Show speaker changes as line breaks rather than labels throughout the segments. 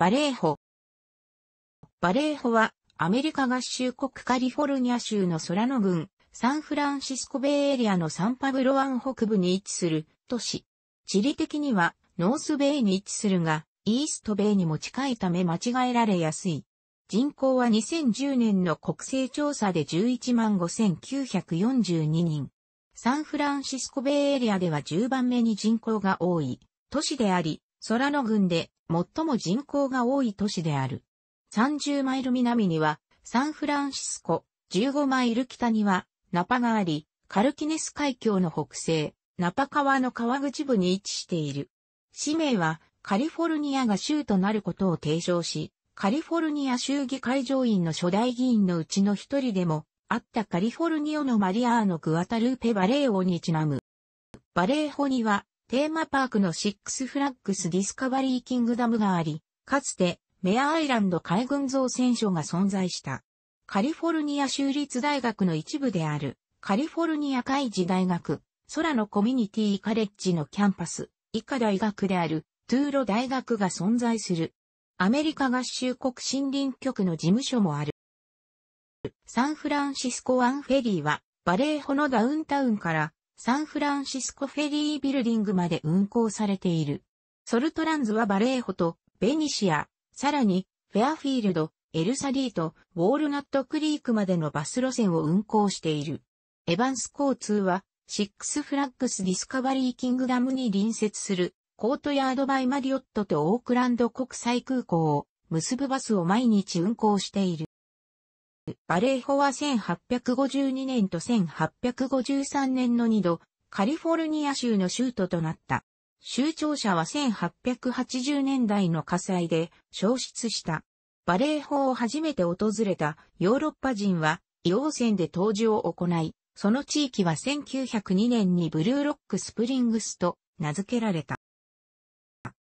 バレーホ。バレーホは、アメリカ合衆国カリフォルニア州のソラノ郡、サンフランシスコベイエリアのサンパブロ湾北部に位置する都市。地理的には、ノースベイに位置するが、イーストベイにも近いため間違えられやすい。人口は2010年の国勢調査で11万5942人。サンフランシスコベイエリアでは10番目に人口が多い都市であり、ソラノ郡で最も人口が多い都市である。30マイル南にはサンフランシスコ、15マイル北にはナパがあり、カルキネス海峡の北西、ナパ川の川口部に位置している。氏名はカリフォルニアが州となることを提唱し、カリフォルニア州議会上院の初代議員のうちの一人でも、あったカリフォルニアのマリアーノ・グアタルーペ・バレー王にちなむ。バレーホには、テーマパークのシックスフラッグスディスカバリーキングダムがあり、かつてメアアイランド海軍造船所が存在した。カリフォルニア州立大学の一部であるカリフォルニア海事大学、空のコミュニティカレッジのキャンパス、以下大学であるトゥーロ大学が存在する。アメリカ合衆国森林局の事務所もある。サンフランシスコ湾フェリーはバレーホのダウンタウンからサンフランシスコフェリービルディングまで運行されている。ソルトランズはバレーホとベニシア、さらにフェアフィールド、エルサディとウォールナットクリークまでのバス路線を運行している。エバンス交通はシックスフラッグスディスカバリーキングダムに隣接するコートヤードバイマリオットとオークランド国際空港を結ぶバスを毎日運行している。バレーホは1852年と1853年の2度、カリフォルニア州の州都となった。州庁舎は1880年代の火災で消失した。バレー法を初めて訪れたヨーロッパ人は、洋船で当時を行い、その地域は1902年にブルーロックスプリングスと名付けられた。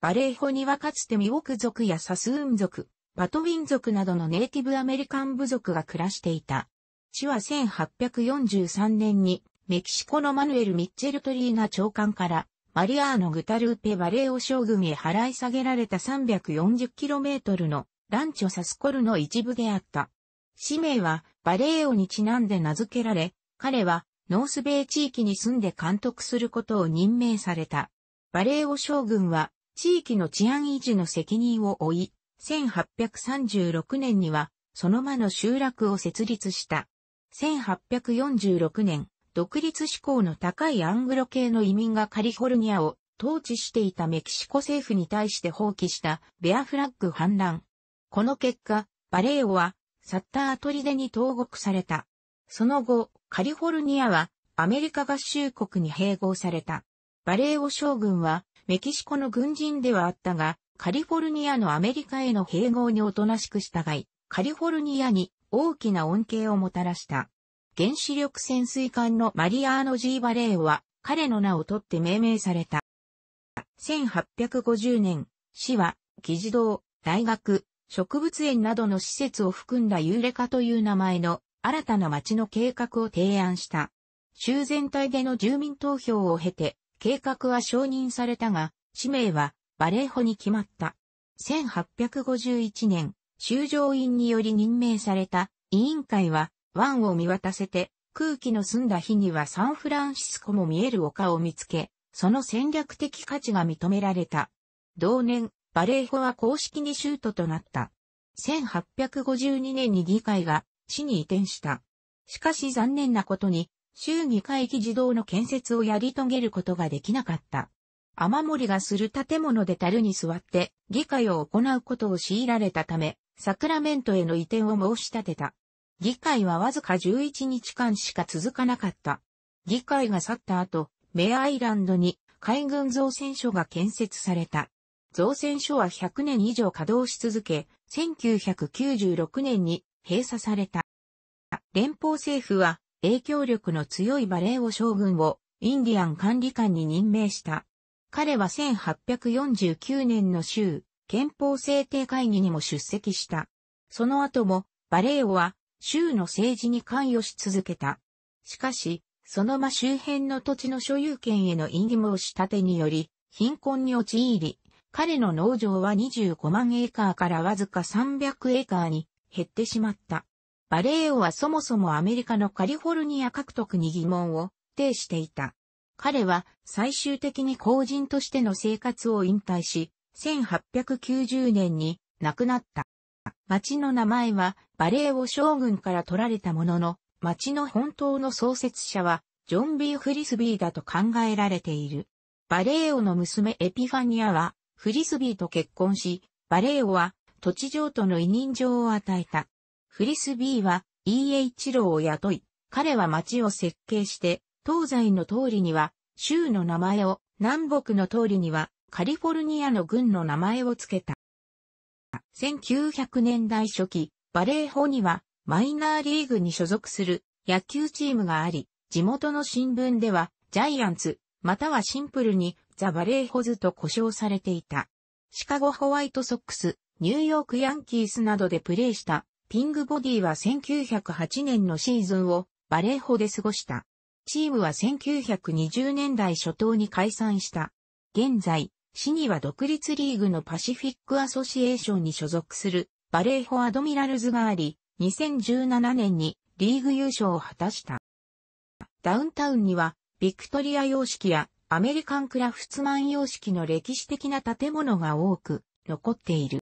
バレー法にはかつてミオク族やサスーン族、パトウィン族などのネイティブアメリカン部族が暮らしていた。市は1843年にメキシコのマヌエル・ミッチェル・トリーナ長官からマリアーノ・グタルーペ・バレーオ将軍へ払い下げられた 340km のランチョ・サスコルの一部であった。氏名はバレーオにちなんで名付けられ、彼はノースベイ地域に住んで監督することを任命された。バレーオ将軍は地域の治安維持の責任を負い、1836年には、その間の集落を設立した。1846年、独立志向の高いアングロ系の移民がカリフォルニアを統治していたメキシコ政府に対して放棄したベアフラッグ反乱。この結果、バレーオはサッタートリデに投獄された。その後、カリフォルニアはアメリカ合衆国に併合された。バレーオ将軍はメキシコの軍人ではあったが、カリフォルニアのアメリカへの併合におとなしく従い、カリフォルニアに大きな恩恵をもたらした。原子力潜水艦のマリアーノ・ジーバレーは彼の名を取って命名された。1850年、市は、議事堂、大学、植物園などの施設を含んだユーレカという名前の新たな町の計画を提案した。州全体での住民投票を経て、計画は承認されたが、氏名はバレー補に決まった。1851年、修正院により任命された委員会は、湾を見渡せて、空気の澄んだ日にはサンフランシスコも見える丘を見つけ、その戦略的価値が認められた。同年、バレー補は公式にシュートとなった。1852年に議会が市に移転した。しかし残念なことに、州議会議事堂の建設をやり遂げることができなかった。雨漏りがする建物で樽に座って議会を行うことを強いられたため、サクラメントへの移転を申し立てた。議会はわずか11日間しか続かなかった。議会が去った後、メアイランドに海軍造船所が建設された。造船所は100年以上稼働し続け、1996年に閉鎖された。連邦政府は影響力の強いバレーを将軍をインディアン管理官に任命した。彼は1849年の州、憲法制定会議にも出席した。その後も、バレーオは、州の政治に関与し続けた。しかし、そのま周辺の土地の所有権への陰謀申し立てにより、貧困に陥り、彼の農場は25万エーカーからわずか300エーカーに減ってしまった。バレーオはそもそもアメリカのカリフォルニア獲得に疑問を呈していた。彼は最終的に公人としての生活を引退し、1890年に亡くなった。町の名前はバレーを将軍から取られたものの、町の本当の創設者はジョン・ビー・フリスビーだと考えられている。バレーオの娘エピファニアはフリスビーと結婚し、バレーオは土地上との委任状を与えた。フリスビーは E.H. ローを雇い、彼は町を設計して東西の通りには州の名前を、南北の通りにはカリフォルニアの郡の名前を付けた。1900年代初期、バレー法にはマイナーリーグに所属する野球チームがあり、地元の新聞ではジャイアンツ、またはシンプルにザ・バレーホズと呼称されていた。シカゴホワイトソックス、ニューヨークヤンキースなどでプレーしたピングボディは1908年のシーズンをバレーホで過ごした。チームは1920年代初頭に解散した。現在、市には独立リーグのパシフィックアソシエーションに所属するバレーフォアドミラルズがあり、2017年にリーグ優勝を果たした。ダウンタウンにはビクトリア様式やアメリカンクラフツマン様式の歴史的な建物が多く残っている。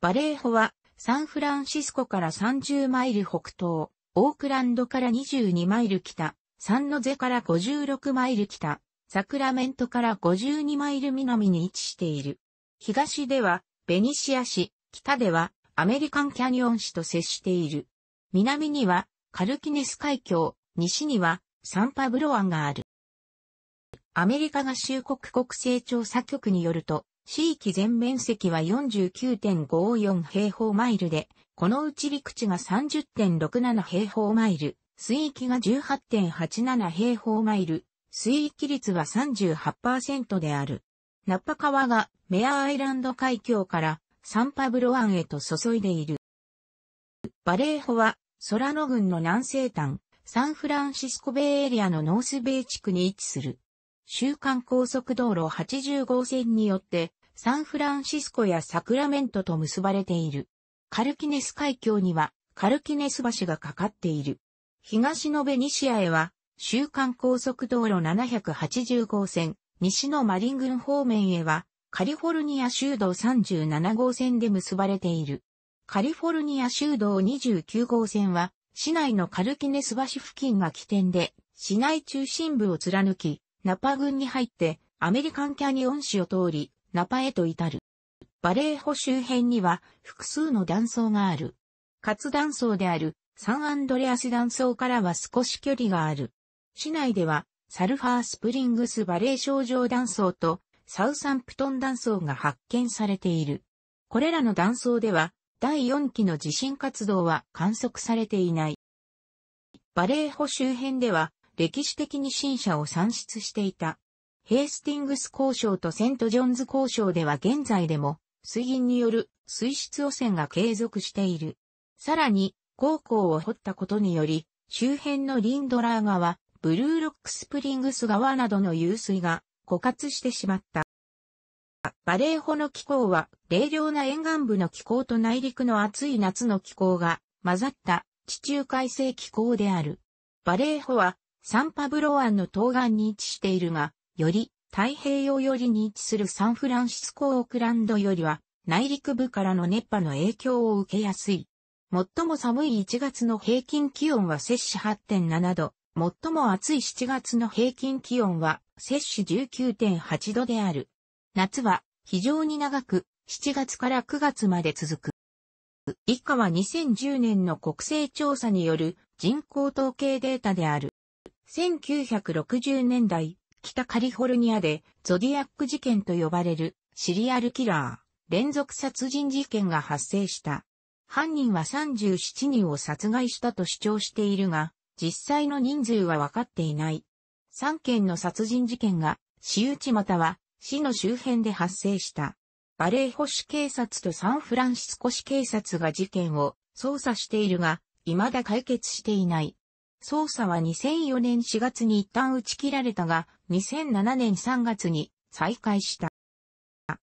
バレーホはサンフランシスコから30マイル北東、オークランドから22マイル北、サンノゼから56マイル北、サクラメントから52マイル南に位置している。東では、ベニシア市、北では、アメリカンキャニオン市と接している。南には、カルキネス海峡、西には、サンパブロ湾がある。アメリカ合衆国国勢調査局によると、地域全面積は49.554平方マイルで、このうち陸地が30.67平方マイル、水域が18.87平方マイル、水域率は38%である。ナッパ川がメアアイランド海峡からサンパブロ湾へと注いでいる。バレーホはソラノ郡の南西端、サンフランシスコベイエリアのノースベイ地区に位置する。週間高速道路80号線によってサンフランシスコやサクラメントと結ばれている。カルキネス海峡にはカルキネス橋がかかっている。東のベニシアへは、週間高速道路780号線、西のマリン郡方面へは、カリフォルニア州道37号線で結ばれている。カリフォルニア州道29号線は、市内のカルキネス橋付近が起点で、市内中心部を貫き、ナパ郡に入って、アメリカンキャニオン市を通り、ナパへと至る。バレー補周辺には複数の断層がある。活断層であるサンアンドレアス断層からは少し距離がある。市内では、サルファースプリングスバレー症状断層とサウサンプトン断層が発見されている。これらの断層では、第4期の地震活動は観測されていない。バレーホ周辺では、歴史的に新車を算出していた。ヘースティングス交渉とセントジョンズ交渉では現在でも、水銀による水質汚染が継続している。さらに、高校を掘ったことにより、周辺のリンドラー川、ブルーロックスプリングス川などの湧水が枯渇してしまった。バレーホの気候は、冷涼な沿岸部の気候と内陸の暑い夏の気候が混ざった地中海性気候である。バレーホは、サンパブロ湾の東岸に位置しているが、より太平洋寄りに位置するサンフランシスコオークランドよりは、内陸部からの熱波の影響を受けやすい。最も寒い1月の平均気温は摂氏8.7度、最も暑い7月の平均気温は摂氏19.8度である。夏は非常に長く、7月から9月まで続く。以下は2010年の国勢調査による人口統計データである。1960年代、北カリフォルニアでゾディアック事件と呼ばれるシリアルキラー、連続殺人事件が発生した。犯人は37人を殺害したと主張しているが、実際の人数は分かっていない。3件の殺人事件が、市地、または市の周辺で発生した。バレー保守警察とサンフランシスコ市警察が事件を捜査しているが、未だ解決していない。捜査は2004年4月に一旦打ち切られたが、2007年3月に再開した。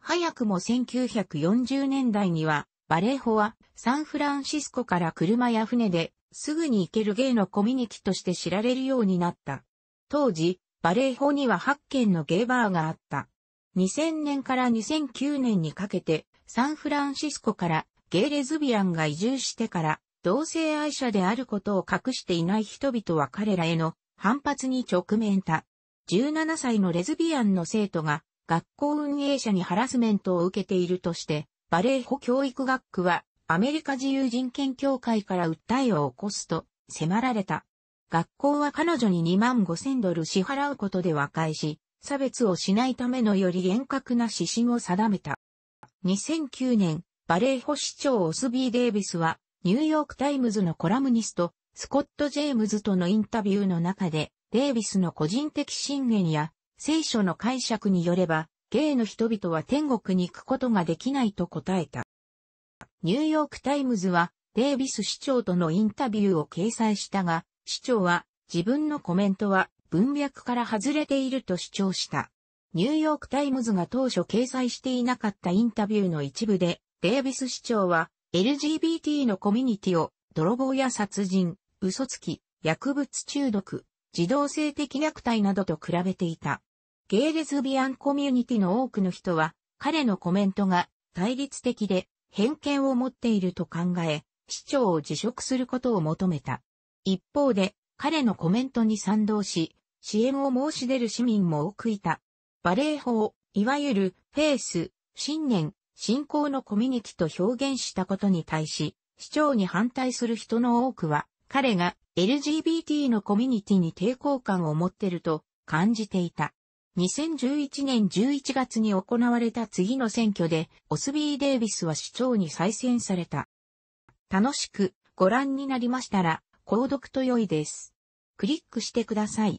早くも1940年代にはバレーホはサンフランシスコから車や船ですぐに行けるゲイのコミュニティとして知られるようになった。当時、バレーホには8軒のゲイバーがあった。2000年から2009年にかけてサンフランシスコからゲイレズビアンが移住してから同性愛者であることを隠していない人々は彼らへの反発に直面た。17歳のレズビアンの生徒が学校運営者にハラスメントを受けているとしてバレーホ教育学区はアメリカ自由人権協会から訴えを起こすと迫られた。学校は彼女に2万5千ドル支払うことで和解し、差別をしないためのより厳格な指針を定めた。2009年、バレーホ市長オスビー・デイビスは、ニューヨークタイムズのコラムニスト、スコット・ジェームズとのインタビューの中で、デイビスの個人的信念や聖書の解釈によれば、ゲイの人々は天国に行くことができないと答えた。ニューヨークタイムズは、デイビス市長とのインタビューを掲載したが、市長は自分のコメントは文脈から外れていると主張した。ニューヨークタイムズが当初掲載していなかったインタビューの一部で、デイビス市長は LGBT のコミュニティを泥棒や殺人、嘘つき、薬物中毒、児童性的虐待などと比べていた。ゲイレズビアンコミュニティの多くの人は、彼のコメントが対立的で偏見を持っていると考え、市長を辞職することを求めた。一方で、彼のコメントに賛同し、支援を申し出る市民も多くいた。バレー法、いわゆるフェイス、信念、信仰のコミュニティと表現したことに対し、市長に反対する人の多くは、彼が LGBT のコミュニティに抵抗感を持ってると感じていた。2011年11月に行われた次の選挙で、オスビー・デイビスは市長に再選された。楽しくご覧になりましたら、購読と良いです。クリックしてください。